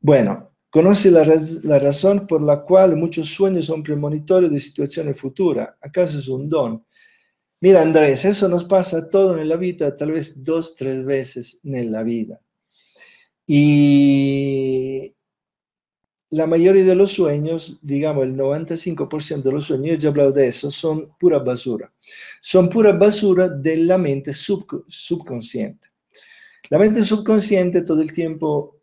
Bueno, conoce la, razón por la cual muchos sueños son premonitorios de situaciones futuras. ¿Acaso es un don? Mira, Andrés, eso nos pasa todo en la vida, tal vez dos, tres veces en la vida. Y la mayoría de los sueños, digamos el 95% de los sueños, yo ya he hablado de eso, son pura basura. Son pura basura de la mente subconsciente. La mente subconsciente todo el tiempo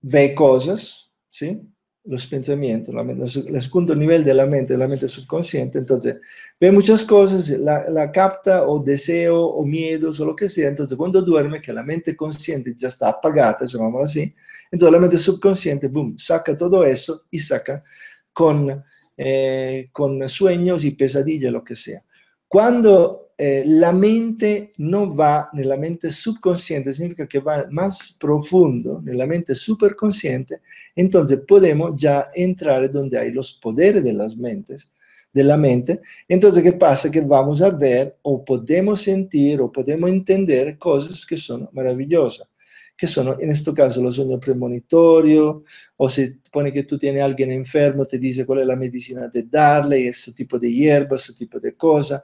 ve cosas, ¿sí? los pensamientos, la, el segundo nivel de la mente, la mente subconsciente, entonces ve muchas cosas, la, la, capta o deseo o miedo, o lo que sea, entonces cuando duerme, que la mente consciente ya está apagada, llamámoslo así, entonces la mente subconsciente, boom, saca todo eso y saca con, eh, con sueños y pesadillas, lo que sea. Cuando eh, la mente non va nella mente subconsciente, significa che va más profondo nella mente superconsciente, entonces podemos già entrare donde hay los poderes de las mentes, de mente. Entonces, che pasa? Che vamos a ver o podemos sentir o podemos entender cose che sono maravillosas, Che sono in questo caso, lo sogno premonitorio, o se pone che tu tienes a alguien enfermo, te dice cuál è la medicina de darle, questo tipo di hierba, questo tipo di cosas.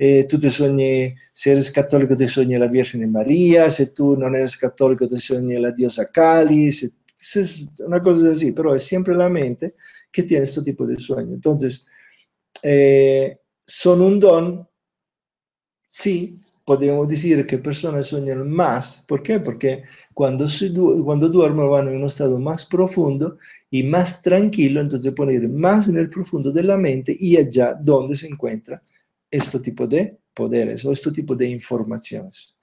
Eh, tú te sogni, si eres católico te sogni la Virgen María, si tú no eres católico te sogni la diosa Cali, es una cosa así, pero es siempre la mente que tiene este tipo de sueño. Entonces, eh, son un don, sí, podemos decir que personas sueñan más. ¿Por qué? Porque cuando, duermen van en un estado más profundo y más tranquilo, entonces pueden más en el profundo de la mente y allá donde se encuentra este tipo de poderes o este tipo de informaciones.